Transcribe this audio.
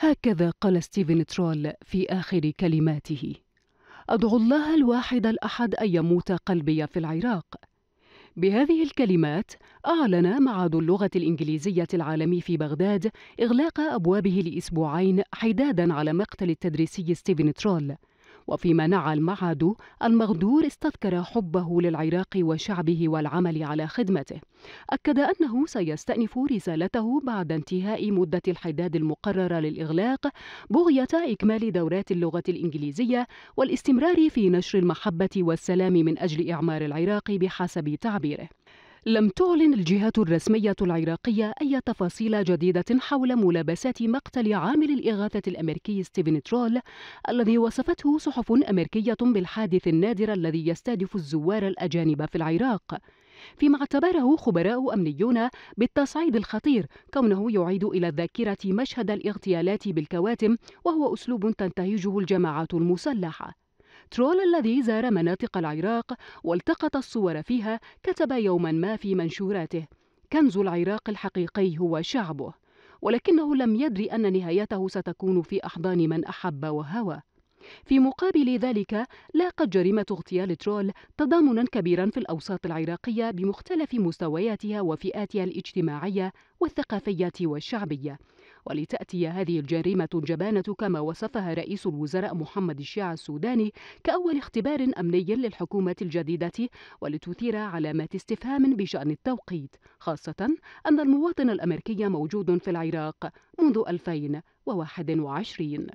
هكذا قال ستيفن ترول في آخر كلماته أدعو الله الواحد الأحد أن يموت قلبي في العراق بهذه الكلمات أعلن معهد اللغة الإنجليزية العالمي في بغداد إغلاق أبوابه لأسبوعين حدادا على مقتل التدريسي ستيفن ترول وفيما نعى المعاد المغدور استذكر حبه للعراق وشعبه والعمل على خدمته أكد أنه سيستأنف رسالته بعد انتهاء مدة الحداد المقررة للإغلاق بغية إكمال دورات اللغة الإنجليزية والاستمرار في نشر المحبة والسلام من أجل إعمار العراق بحسب تعبيره لم تعلن الجهات الرسمية العراقية أي تفاصيل جديدة حول ملابسات مقتل عامل الإغاثة الأمريكي ستيفن ترول الذي وصفته صحف أمريكية بالحادث النادر الذي يستهدف الزوار الأجانب في العراق فيما اعتبره خبراء أمنيون بالتصعيد الخطير كونه يعيد إلى الذاكرة مشهد الاغتيالات بالكواتم وهو أسلوب تنتهجه الجماعات المسلحة ترول الذي زار مناطق العراق والتقط الصور فيها كتب يوما ما في منشوراته كنز العراق الحقيقي هو شعبه ولكنه لم يدري أن نهايته ستكون في أحضان من أحب وهوى في مقابل ذلك لاقت جريمة اغتيال ترول تضامنا كبيرا في الأوساط العراقية بمختلف مستوياتها وفئاتها الاجتماعية والثقافية والشعبية ولتأتي هذه الجريمة الجبانة كما وصفها رئيس الوزراء محمد الشيع السوداني كأول اختبار أمني للحكومة الجديدة ولتثير علامات استفهام بشأن التوقيت خاصة أن المواطن الأمريكي موجود في العراق منذ 2021